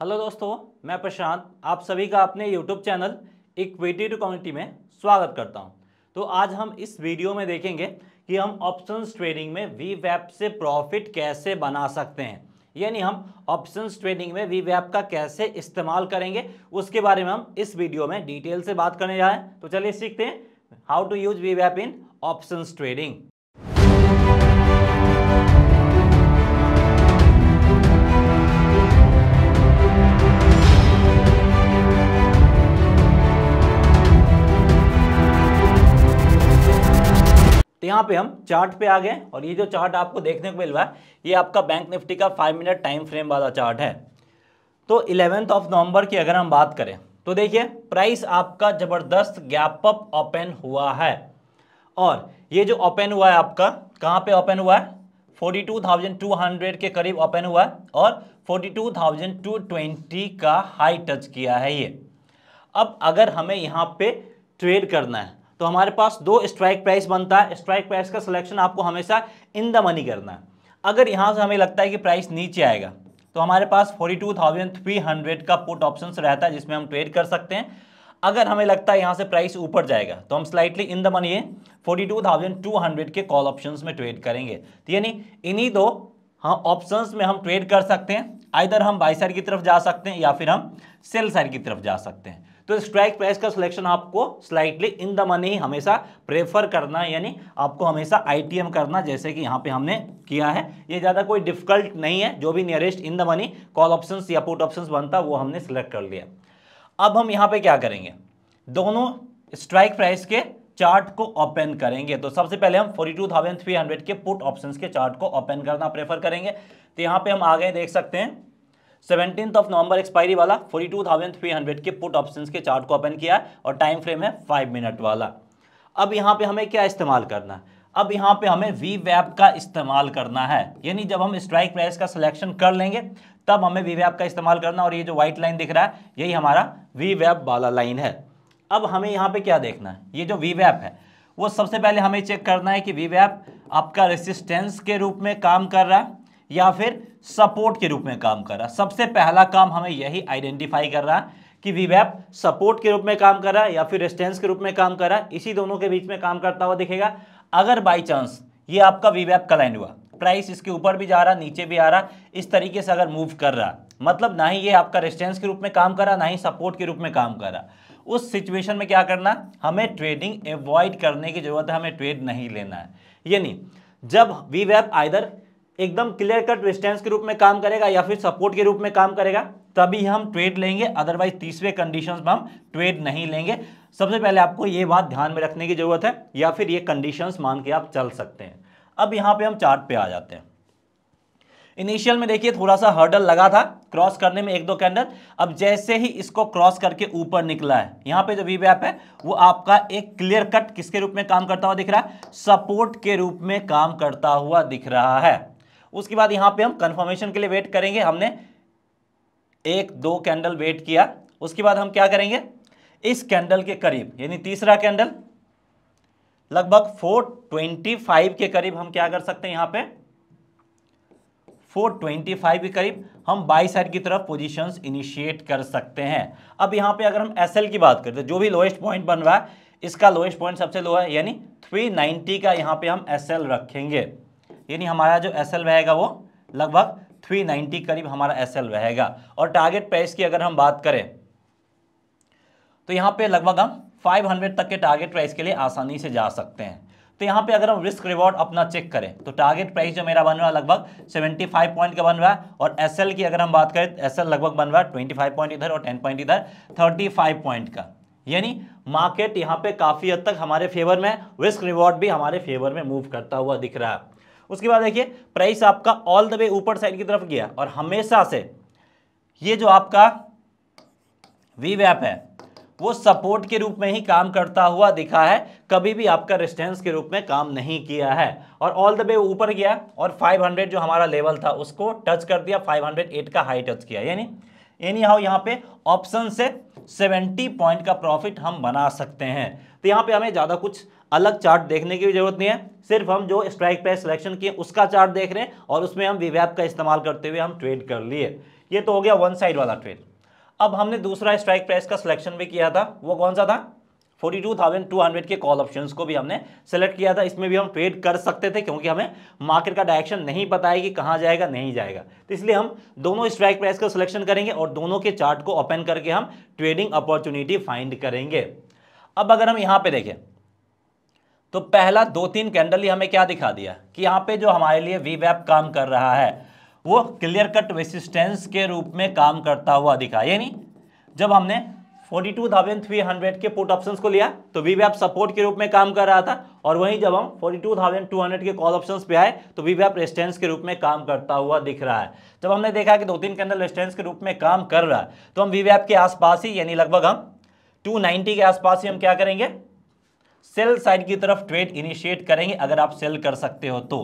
hello दोस्तों मैं प्रशांत आप सभी का अपने YouTube channel equity to community में स्वागत करता हूं तो आज हम इस वीडियो में देखेंगे कि हम ऑप्शन ट्रेडिंग में वी वैप से प्रॉफिट कैसे बना सकते हैं यानी हम ऑप्शन ट्रेडिंग में वी वैप का कैसे इस्तेमाल करेंगे उसके बारे में हम इस वीडियो में डिटेल से बात करने जा रहे हैं तो चलिए सीखते हैं हाउ टू यूज वी वैप इन ऑप्शन ट्रेडिंग यहाँ पे हम चार्ट पे आ गए और ये जो चार्ट आपको देखने को मिल रहा है ये आपका बैंक निफ्टी का फाइव मिनट टाइम फ्रेम वाला चार्ट है तो इलेवेंथ ऑफ नवंबर की अगर हम बात करें तो देखिए प्राइस आपका ज़बरदस्त गैप अप ओपन हुआ है और ये जो ओपन हुआ है आपका कहाँ पे ओपन हुआ है forty two two thousand hundred के करीब ओपन हुआ है और forty two two thousand twenty का हाई टच किया है ये अब अगर हमें यहाँ पे ट्रेड करना है तो हमारे पास दो स्ट्राइक प्राइस बनता है स्ट्राइक प्राइस का सिलेक्शन आपको हमेशा इन द मनी करना है अगर यहाँ से हमें लगता है कि प्राइस नीचे आएगा तो हमारे पास 42,300 का पुट ऑप्शन रहता है जिसमें हम ट्रेड कर सकते हैं अगर हमें लगता है यहाँ से प्राइस ऊपर जाएगा तो हम slightly in the money hundred के कॉल ऑप्शन में ट्रेड करेंगे तो यानी इन्हीं दो हाँ ऑप्शन में हम ट्रेड कर सकते हैं आइधर हम बाई साइड की तरफ जा सकते हैं या फिर हम सेल साइड की तरफ जा सकते हैं तो स्ट्राइक प्राइस का सिलेक्शन आपको स्लाइटली इन द मनी ही हमेशा प्रेफर करना यानी आपको हमेशा आईटीएम करना जैसे कि यहाँ पे हमने किया है ये ज़्यादा कोई डिफिकल्ट नहीं है जो भी nearest in the money call option या पुट ऑप्शन बनता वो हमने सिलेक्ट कर लिया अब हम यहाँ पर क्या करेंगे दोनों स्ट्राइक प्राइस के चार्ट को ओपन करेंगे तो सबसे पहले हम 42,300 के पुट ऑप्शंस के चार्ट को ओपन करना प्रेफर करेंगे तो यहाँ पे हम आगे देख सकते हैं सेवनटीन ऑफ नवंबर एक्सपायरी वाला forty two thousand three hundred के पुट ऑप्शन के चार्ट को ओपन किया और टाइम फ्रेम है फाइव मिनट वाला अब यहाँ पे हमें क्या इस्तेमाल करना है अब यहाँ पे हमें वी वैप का इस्तेमाल करना है यानी जब हम स्ट्राइक प्राइस का सिलेक्शन कर लेंगे तब हमें वी वैप का इस्तेमाल करना और ये जो व्हाइट लाइन दिख रहा है यही हमारा वी वैप वाला लाइन है अब हमें यहाँ पे क्या देखना है ये जो वी वैप है वो सबसे पहले हमें चेक करना है कि वी वैप आपका रेसिस्टेंस के रूप में काम कर रहा है या फिर सपोर्ट के रूप में काम कर रहा सबसे पहला काम हमें यही आइडेंटिफाई कर रहा है कि वीवैप सपोर्ट के रूप में काम कर रहा है या फिर रेस्टेंस के रूप में काम कर रहा है इसी दोनों के बीच में काम करता हुआ दिखेगा अगर बाई चांस ये आपका वीवैप कलाइन हुआ प्राइस इसके ऊपर भी जा रहा नीचे भी आ रहा इस तरीके से अगर मूव कर रहा मतलब ना ही ये आपका रेस्टेंस के रूप में काम कर रहा ना ही सपोर्ट के रूप में काम कर रहा उस सिचुएशन में क्या करना हमें ट्रेडिंग एवॉइड करने की जरूरत है हमें ट्रेड नहीं लेना है यानी जब वी वैप आइदर एकदम क्लियर कट रिस्टेंस के रूप में काम करेगा या फिर सपोर्ट के रूप में काम करेगा तभी हम ट्रेड लेंगे अदरवाइज तीसरे कंडीशंस में हम ट्रेड नहीं लेंगे सबसे पहले आपको ये बात ध्यान में रखने की ज़रूरत है या फिर ये कंडीशंस मान के आप चल सकते हैं अब यहाँ पे हम चार्ट पे आ जाते हैं इनिशियल में देखिए थोड़ा सा हर्डल लगा था क्रॉस करने में एक दो कैंडल अब जैसे ही इसको क्रॉस करके ऊपर निकला है यहाँ पे जो वी वैप है वो आपका एक क्लियर कट किसके रूप में काम करता हुआ दिख रहा है सपोर्ट के रूप में काम करता हुआ दिख रहा है उसके बाद यहाँ पे हम कन्फर्मेशन के लिए वेट करेंगे हमने एक दो कैंडल वेट किया उसके बाद हम क्या करेंगे इस कैंडल के करीब यानी तीसरा कैंडल लगभग 425 के करीब हम क्या कर सकते हैं यहाँ पे 425 के करीब हम बाई साइड की तरफ पोजीशंस इनिशिएट कर सकते हैं अब यहाँ पे अगर हम एसएल की बात करते हैं तो जो भी लोएस्ट पॉइंट बन रहा है इसका लोएस्ट पॉइंट सबसे लो है यानी 390 का यहाँ पे हम एसएल रखेंगे यानी हमारा जो एस रहेगा वो लगभग 390 करीब हमारा एस रहेगा और टारगेट प्राइस की अगर हम बात करें तो यहाँ पे लगभग हम 500 तक के टारगेट प्राइस के लिए आसानी से जा सकते हैं तो यहाँ पे अगर हम रिस्क रिवॉर्ड अपना चेक करें तो टारगेट प्राइस जो मेरा बन रहा है लगभग 75 पॉइंट का बन रहा है और एस की अगर हम बात करें तो एस लगभग बन रहा है फाइव पॉइंट इधर और टेन पॉइंट इधर फाइव पॉइंट का यानी मार्केट यहाँ पे काफ़ी हद तक हमारे फेवर में रिस्क रिवॉर्ड भी हमारे फेवर में मूव करता हुआ दिख रहा है उसके बाद देखिए प्राइस आपका ऑल द वे ऊपर साइड की तरफ गया और हमेशा से ये जो आपका वी वैप है वो सपोर्ट के रूप में ही काम करता हुआ दिखा है कभी भी आपका रेस्टेंस के रूप में काम नहीं किया है और ऑल द वे ऊपर गया और 500 जो हमारा लेवल था उसको टच कर दिया 508 का हाई टच किया यानी एनी हाउ यहाँ पे ऑप्शन से 70 पॉइंट का प्रॉफिट हम बना सकते हैं तो यहाँ पे हमें ज़्यादा कुछ अलग चार्ट देखने की भी जरूरत नहीं है सिर्फ हम जो स्ट्राइक प्राइस सिलेक्शन किए उसका चार्ट देख रहे हैं और उसमें हम वीवैप का इस्तेमाल करते हुए हम ट्रेड कर लिए ये तो हो गया वन साइड वाला ट्रेड अब हमने दूसरा स्ट्राइक प्राइस का सिलेक्शन भी किया था वो कौन सा था 42,200 के कॉल ऑप्शंस को भी हमने सेलेक्ट किया था इसमें भी हम ट्रेड कर सकते थे क्योंकि हमें मार्केट का डायरेक्शन नहीं पता है कि कहाँ जाएगा नहीं जाएगा तो इसलिए हम दोनों स्ट्राइक प्राइस का सिलेक्शन करेंगे और दोनों के चार्ट को ओपन करके हम ट्रेडिंग अपॉर्चुनिटी फाइंड करेंगे अब अगर हम यहाँ पर देखें तो पहला दो तीन कैंडल ही हमें क्या दिखा दिया कि यहाँ पे जो हमारे लिए वी वैप काम कर रहा है वो क्लियर कट रेसिस्टेंस के रूप में काम करता हुआ दिखा यानी जब हमने 42,300 के पुट ऑप्शंस को लिया तो वी वैप सपोर्ट के रूप में काम कर रहा था और वहीं जब हम 42,200 के कॉल ऑप्शंस पे आए तो वी वैप रेस्टेंस के रूप में काम करता हुआ दिख रहा है जब हमने देखा कि दो तीन कैंडल रेस्टेंस के रूप में काम कर रहा है तो हम वी वैप के आसपास ही यानी लगभग हम 290 के आसपास ही हम क्या करेंगे सेल साइड की तरफ ट्रेड इनिशिएट करेंगे अगर आप सेल कर सकते हो तो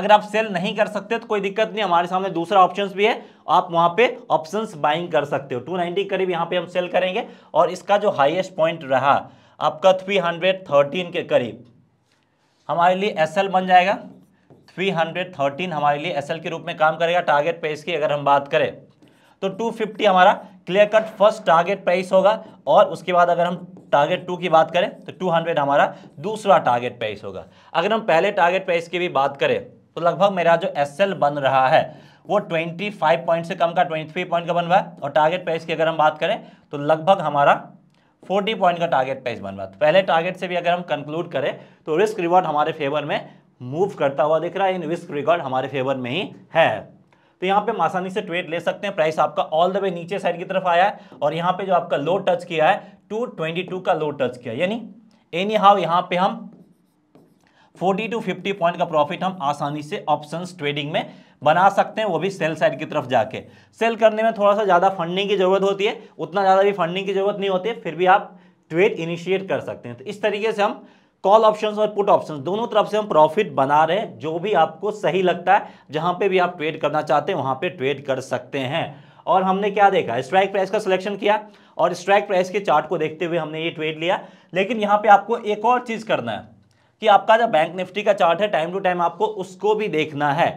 अगर आप सेल नहीं कर सकते तो कोई दिक्कत नहीं हमारे सामने दूसरा ऑप्शंस भी है आप वहां पे ऑप्शंस बाइंग कर सकते हो 290 करीब यहाँ पे हम सेल करेंगे और इसका जो हाईएस्ट पॉइंट रहा आपका 313 के करीब हमारे लिए एस बन जाएगा थ्री हमारे लिए एस के रूप में काम करेगा टारगेट प्राइस की अगर हम बात करें तो टू हमारा clear cut first target price होगा और उसके बाद अगर हम टारगेट टू की बात करें तो टू हंड्रेड हमारा दूसरा टारगेट प्राइस होगा अगर हम पहले टारगेट प्राइस की भी बात करें तो लगभग मेरा जो एस बन रहा है वो 25 पॉइंट से कम का 23 पॉइंट का बन रहा है और टारगेट प्राइस की अगर हम बात करें तो लगभग हमारा 40 पॉइंट का टारगेट प्राइस बन रहा है तो पहले टारगेट से भी अगर हम कंक्लूड करें तो रिस्क रिवॉर्ड हमारे फेवर में मूव करता हुआ दिख रहा है इन रिस्क रिकॉर्ड हमारे फेवर में ही है तो यहाँ पे हम आसानी से ट्रेड ले सकते हैं प्राइस आपका ऑल द वे नीचे साइड की तरफ आया है और यहाँ पे जो आपका लो टच किया है 222 का लो टच किया यानी एनी हाउ यहाँ पे हम 40 टू 50 पॉइंट का प्रॉफिट हम आसानी से ऑप्शंस ट्रेडिंग में बना सकते हैं वो भी सेल साइड की तरफ जाके सेल करने में थोड़ा सा ज़्यादा फंडिंग की ज़रूरत होती है उतना ज़्यादा भी फंडिंग की ज़रूरत नहीं होती फिर भी आप ट्रेड इनिशिएट कर सकते हैं तो इस तरीके से हम कॉल ऑप्शंस और पुट ऑप्शंस दोनों तरफ से हम प्रॉफिट बना रहे हैं जो भी आपको सही लगता है जहां पे भी आप ट्रेड करना चाहते हैं वहां पे ट्रेड कर सकते हैं और हमने क्या देखा स्ट्राइक प्राइस का सिलेक्शन किया और स्ट्राइक प्राइस के चार्ट को देखते हुए हमने ये ट्रेड लिया लेकिन यहाँ पे आपको एक और चीज़ करना है कि आपका जो बैंक निफ्टी का चार्ट है टाइम टू टाइम आपको उसको भी देखना है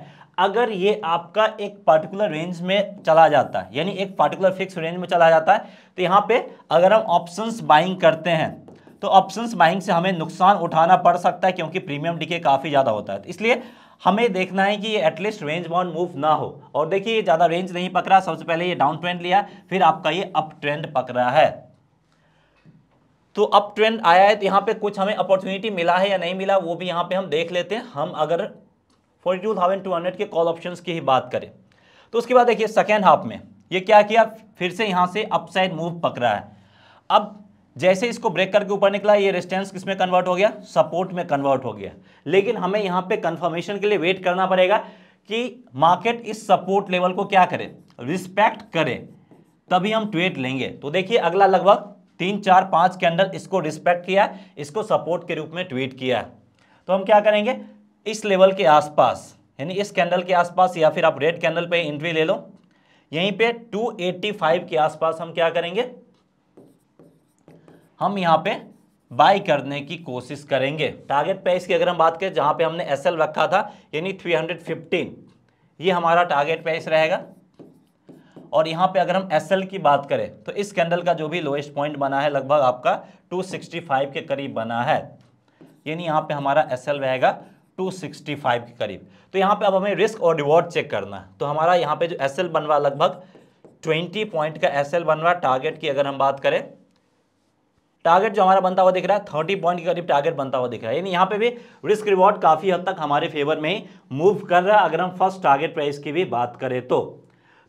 अगर ये आपका एक पर्टिकुलर रेंज में चला जाता है यानी एक पर्टिकुलर फिक्स रेंज में चला जाता है तो यहाँ पे अगर हम ऑप्शंस बाइंग करते हैं तो ऑप्शंस बाइंग से हमें नुकसान उठाना पड़ सकता है क्योंकि प्रीमियम डीके काफ़ी ज़्यादा होता है तो इसलिए हमें देखना है कि ये एटलीस्ट रेंज बाउंड मूव ना हो और देखिए ये ज़्यादा रेंज नहीं पकड़ा सबसे पहले ये डाउन ट्रेंड लिया फिर आपका ये अप ट्रेंड पकड़ा है तो अप ट्रेंड आया है तो यहाँ पे कुछ हमें अपॉर्चुनिटी मिला है या नहीं मिला वो भी यहाँ पे हम देख लेते हैं हम अगर forty two thousand two hundred के कॉल ऑप्शन की ही बात करें तो उसके बाद देखिए सेकेंड हाफ में ये क्या किया फिर से यहाँ से अपसाइड मूव पकड़ा है अब जैसे इसको ब्रेक करके ऊपर निकला ये रेस्टेंस किस में कन्वर्ट हो गया सपोर्ट में कन्वर्ट हो गया लेकिन हमें यहाँ पे कंफर्मेशन के लिए वेट करना पड़ेगा कि मार्केट इस सपोर्ट लेवल को क्या करे रिस्पेक्ट करे तभी हम ट्वेट लेंगे तो देखिए अगला लगभग तीन चार पाँच के अंदर इसको रिस्पेक्ट किया इसको सपोर्ट के रूप में ट्वीट किया तो हम क्या करेंगे इस लेवल के आसपास यानी इस कैंडल के आसपास या फिर आप रेड कैंडल पे एंट्री ले लो यहीं पे 285 के आसपास हम क्या करेंगे हम यहाँ पे बाई करने की कोशिश करेंगे टारगेट प्राइस की अगर हम बात करें जहाँ पे हमने एस रखा था यानी 315 ये हमारा टारगेट प्राइस रहेगा और यहाँ पे अगर हम एस की बात करें तो इस कैंडल का जो भी लोएस्ट पॉइंट बना है लगभग आपका 265 के करीब बना है यानी यहाँ पे हमारा एस रहेगा 265 के करीब तो यहाँ पे अब हमें रिस्क और रिवॉर्ड चेक करना है तो हमारा यहाँ पे जो एस बनवा लगभग ट्वेंटी पॉइंट का एस बनवा टारगेट की अगर हम बात करें टारगेट जो हमारा बनता हुआ दिख रहा है थर्टी पॉइंट के करीब टारगेट बनता हुआ दिख रहा है यानी यहाँ पे भी रिस्क रिवॉर्ड काफ़ी हद तक हमारे फेवर में मूव कर रहा है अगर हम फर्स्ट टारगेट प्राइस की भी बात करें तो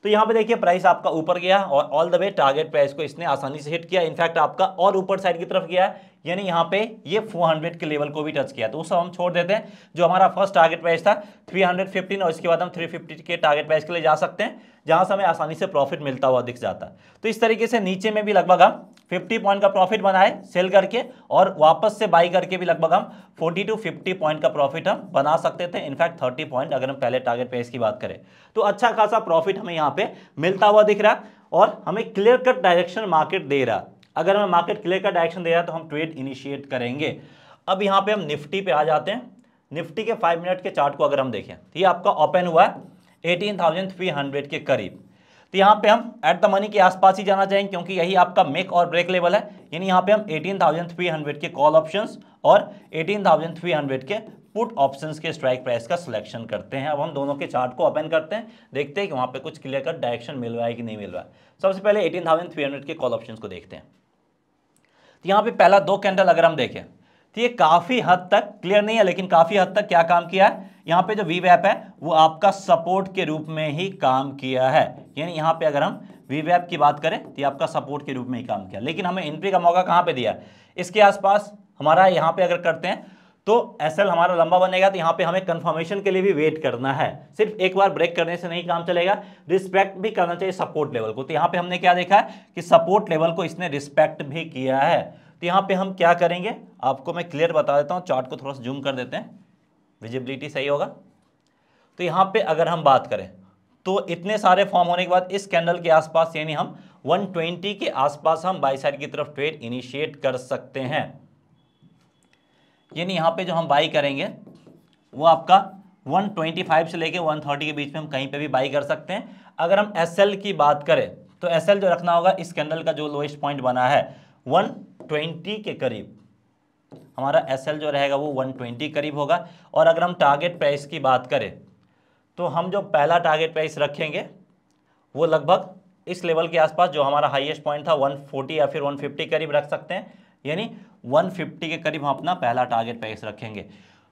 तो यहाँ पे देखिए प्राइस आपका ऊपर गया और all the way target price को इसने आसानी से हिट किया इनफैक्ट आपका और ऊपर साइड की तरफ गया है यानी यहाँ पे ये 400 के लेवल को भी टच किया तो उस हम छोड़ देते हैं जो हमारा फर्स्ट टारगेट प्राइस था 315 और इसके बाद हम 350 के टारगेट प्राइस के लिए जा सकते हैं जहाँ से हमें आसानी से प्रॉफिट मिलता हुआ दिख जाता है तो इस तरीके से नीचे में भी लगभग हम 50 पॉइंट का प्रॉफिट बनाए सेल करके और वापस से बाई करके भी लगभग हम फोर्टी टू फिफ्टी पॉइंट का प्रॉफिट हम बना सकते थे इनफैक्ट थर्टी पॉइंट अगर हम पहले टारगेट प्राइस की बात करें तो अच्छा खासा प्रॉफिट हमें यहाँ पर मिलता हुआ दिख रहा और हमें क्लियर कट डायरेक्शन मार्केट दे रहा अगर हमें मार्केट क्लियर का डायरेक्शन दे रहा है तो हम ट्रेड इनिशिएट करेंगे अब यहाँ पे हम निफ्टी पे आ जाते हैं निफ्टी के फाइव मिनट के चार्ट को अगर हम देखें तो ये आपका ओपन हुआ है 18,300 के करीब तो यहाँ पे हम एट द मनी के आसपास ही जाना चाहेंगे क्योंकि यही आपका मेक और ब्रेक लेवल है यानी यहाँ पे हम 18,300 के कॉल ऑप्शन और 18,300 के पुट ऑप्शन के स्ट्राइक प्राइस का सिलेक्शन करते हैं अब हम दोनों के चार्ट को ओपन करते हैं देखते हैं कि वहाँ पर कुछ क्लियर कट डायरेक्शन मिल रहा है कि नहीं मिल रहा है सबसे पहले हंड्रेड के कॉल ऑप्शन को देखते हैं तो यहाँ पे पहला दो कैंडल अगर हम देखें तो ये काफ़ी हद तक क्लियर नहीं है लेकिन काफ़ी हद तक क्या काम किया है यहाँ पे जो वी वैप है वो आपका सपोर्ट के रूप में ही काम किया है यानी यहाँ पे अगर हम वी वैप की बात करें तो ये आपका सपोर्ट के रूप में ही काम किया लेकिन हमें एंट्री का मौका कहाँ पे दिया इसके आसपास हमारा यहाँ पे अगर करते हैं तो एस एल हमारा लंबा बनेगा तो यहाँ पे हमें कंफर्मेशन के लिए भी वेट करना है सिर्फ एक बार ब्रेक करने से नहीं काम चलेगा रिस्पेक्ट भी करना चाहिए सपोर्ट लेवल को तो यहाँ पे हमने क्या देखा है कि सपोर्ट लेवल को इसने रिस्पेक्ट भी किया है तो यहाँ पे हम क्या करेंगे आपको मैं क्लियर बता देता हूँ चार्ट को थोड़ा सा जूम कर देते हैं विजिबिलिटी सही होगा तो यहाँ पे अगर हम बात करें तो इतने सारे फॉर्म होने के बाद इस कैंडल के आसपास यानी हम 120 के आसपास हम बाई साइड की तरफ ट्रेड इनिशिएट कर सकते हैं यानी यहाँ पे जो हम बाई करेंगे वो आपका 125 से लेके 130 के बीच में हम कहीं पे भी बाई कर सकते हैं अगर हम एस की बात करें तो एस जो रखना होगा इस कैंडल का जो लोएस्ट पॉइंट बना है 120 के करीब हमारा एस जो रहेगा वो 120 करीब होगा और अगर हम टारगेट प्राइस की बात करें तो हम जो पहला टारगेट प्राइस रखेंगे वो लगभग इस लेवल के आसपास जो हमारा हाइएस्ट पॉइंट था वन या फिर वन करीब रख सकते हैं यानी वन के करीब हम अपना पहला टारगेट प्राइस रखेंगे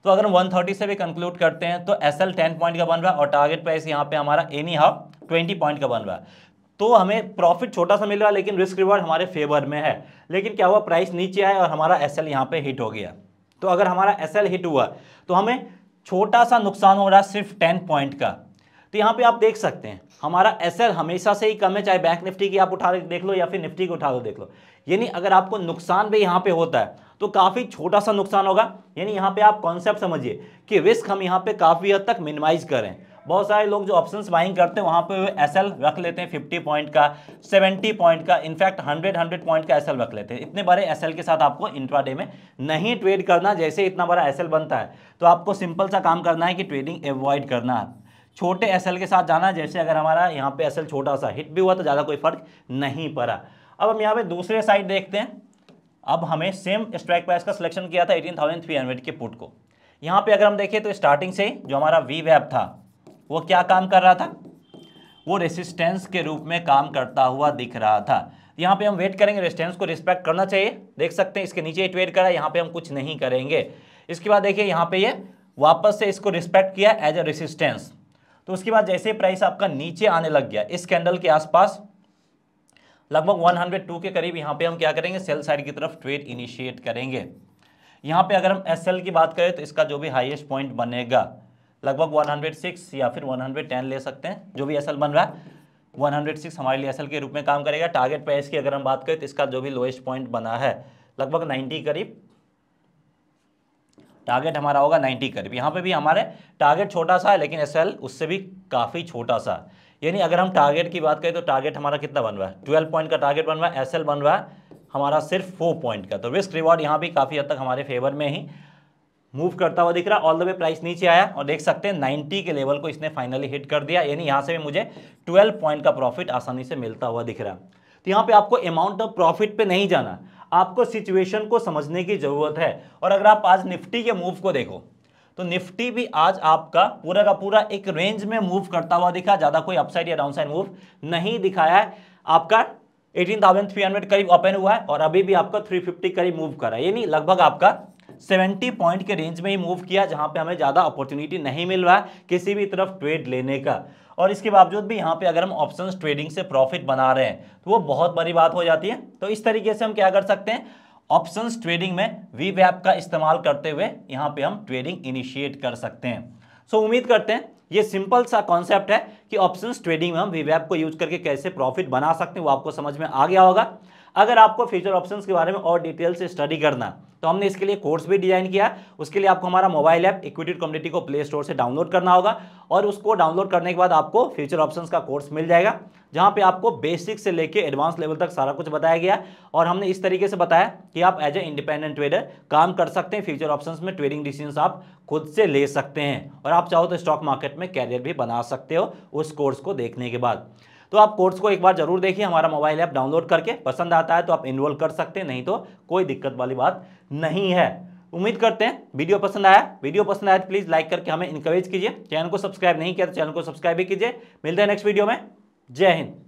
तो अगर हम 130 से भी कंक्लूड करते हैं तो एस एल टेन पॉइंट का बन रहा है और टारगेट प्राइस यहाँ पे हमारा एनी हाफ ट्वेंटी पॉइंट का बन रहा है तो हमें प्रॉफिट छोटा सा मिल रहा है लेकिन रिस्क रिवार्ड हमारे फेवर में है लेकिन क्या हुआ प्राइस नीचे आया और हमारा एस एल यहाँ पर हिट हो गया तो अगर हमारा एस एल हिट हुआ तो हमें छोटा सा नुकसान हो रहा है सिर्फ टेन पॉइंट का तो यहाँ पे आप देख सकते हैं हमारा एस हमेशा से ही कम है चाहे बैंक निफ्टी की आप उठा देख लो या फिर निफ्टी को उठा दो देख लो यानी अगर आपको नुकसान भी यहाँ पे होता है तो काफ़ी छोटा सा नुकसान होगा यानी यहाँ पे आप कॉन्सेप्ट समझिए कि रिस्क हम यहाँ पे काफ़ी हद तक मिनिमाइज करें बहुत सारे लोग जो ऑप्शन बाइंग करते हैं वहाँ पे एस रख लेते हैं फिफ्टी पॉइंट का सेवेंटी पॉइंट का इनफैक्ट हंड्रेड हंड्रेड पॉइंट का एस रख लेते हैं इतने बड़े एस के साथ आपको इंट्रा में नहीं ट्रेड करना जैसे इतना बड़ा एस बनता है तो आपको सिंपल सा काम करना है कि ट्रेडिंग एवॉइड करना है छोटे एस के साथ जाना जैसे अगर हमारा यहाँ पे एस छोटा सा हिट भी हुआ तो ज़्यादा कोई फर्क नहीं पड़ा अब हम यहाँ पे दूसरे साइड देखते हैं अब हमें सेम स्ट्राइक प्राइस का सिलेक्शन किया था हंड्रेड के पुट को यहाँ पे अगर हम देखें तो स्टार्टिंग से जो हमारा वी वैप था वो क्या काम कर रहा था वो रेसिस्टेंस के रूप में काम करता हुआ दिख रहा था यहाँ पे हम वेट करेंगे रेस्टेंस को रिस्पेक्ट करना चाहिए देख सकते हैं इसके नीचे इट वेट करा यहाँ पे हम कुछ नहीं करेंगे इसके बाद देखिए यहाँ पे ये यह वापस से इसको रिस्पेक्ट किया एज अ रेसिस्टेंस तो उसके बाद जैसे प्राइस आपका नीचे आने लग गया इस कैंडल के आसपास लगभग 102 के करीब यहाँ पे हम क्या करेंगे सेल साइड की तरफ ट्रेड इनिशिएट करेंगे यहाँ पे अगर हम एस की बात करें तो इसका जो भी हाईएस्ट पॉइंट बनेगा लगभग 106 या फिर 110 ले सकते हैं जो भी एस बन रहा है 106 हमारे लिए एस के रूप में काम करेगा टारगेट प्राइस की अगर हम बात करें तो इसका जो भी लोएस्ट पॉइंट बना है लगभग नाइन्टी करीब टारगेट हमारा होगा 90 करीब यहाँ पे भी हमारे टारगेट छोटा सा है लेकिन एस उससे भी काफ़ी छोटा सा यानी अगर हम टारगेट की बात करें तो टारगेट हमारा कितना बन रहा है ट्वेल्व पॉइंट का टारगेट बन रहा है एस बन रहा है हमारा सिर्फ फोर पॉइंट का तो रिस्क रिवॉर्ड यहाँ भी काफ़ी हद तक हमारे फेवर में ही मूव करता हुआ दिख रहा ऑल द वे प्राइस नीचे आया और देख सकते हैं 90 के लेवल को इसने फाइनली हिट कर दिया यानी यहाँ से भी मुझे 12 पॉइंट का प्रॉफिट आसानी से मिलता हुआ दिख रहा तो यहाँ पे आपको अमाउंट ऑफ प्रॉफिट पे नहीं जाना आपको सिचुएशन को समझने की ज़रूरत है और अगर आप आज निफ्टी के मूव को देखो तो निफ्टी भी आज आपका पूरा का पूरा एक रेंज में मूव करता हुआ दिखा ज़्यादा कोई अपसाइड या डाउनसाइड मूव नहीं दिखाया है आपका 18,300 करीब ओपन हुआ है और अभी भी आपका 350 करीब मूव कर रहा है यानी लगभग आपका सेवेंटी पॉइंट के रेंज में ही मूव किया जहां पे हमें ज़्यादा अपॉर्चुनिटी नहीं मिल रहा है किसी भी तरफ ट्रेड लेने का और इसके बावजूद भी यहाँ पे अगर हम ऑप्शंस ट्रेडिंग से प्रॉफिट बना रहे हैं तो वो बहुत बड़ी बात हो जाती है तो इस तरीके से हम क्या कर सकते हैं ऑप्शंस ट्रेडिंग में वी वैप का इस्तेमाल करते हुए यहाँ पे हम ट्रेडिंग इनिशिएट कर सकते हैं सो so, उम्मीद करते हैं ये सिंपल सा कॉन्सेप्ट है कि ऑप्शन ट्रेडिंग में हम वी को यूज करके कैसे प्रॉफिट बना सकते हैं वो आपको समझ में आ गया होगा अगर आपको फ्यूचर ऑप्शंस के बारे में और डिटेल से स्टडी करना तो हमने इसके लिए कोर्स भी डिजाइन किया उसके लिए आपको हमारा मोबाइल ऐप इक्विटेड कम्युनिटी को प्ले स्टोर से डाउनलोड करना होगा और उसको डाउनलोड करने के बाद आपको फ्यूचर ऑप्शन का कोर्स मिल जाएगा जहाँ पे आपको बेसिक से लेके एडवांस लेवल तक सारा कुछ बताया गया और हमने इस तरीके से बताया कि आप एज ए इंडिपेंडेंट ट्रेडर काम कर सकते हैं फ्यूचर ऑप्शन में ट्रेडिंग डिसीजन आप खुद से ले सकते हैं और आप चाहो तो स्टॉक मार्केट में कैरियर भी बना सकते हो उस कोर्स को देखने के बाद तो आप कोर्स को एक बार जरूर देखिए हमारा मोबाइल ऐप डाउनलोड करके पसंद आता है तो आप इन्वॉल्व कर सकते हैं नहीं तो कोई दिक्कत वाली बात नहीं है उम्मीद करते हैं वीडियो पसंद आया वीडियो पसंद आया तो प्लीज़ लाइक करके हमें इंकरेज कीजिए चैनल को सब्सक्राइब नहीं किया तो चैनल को सब्सक्राइब भी कीजिए मिलते हैं नेक्स्ट वीडियो में जय हिंद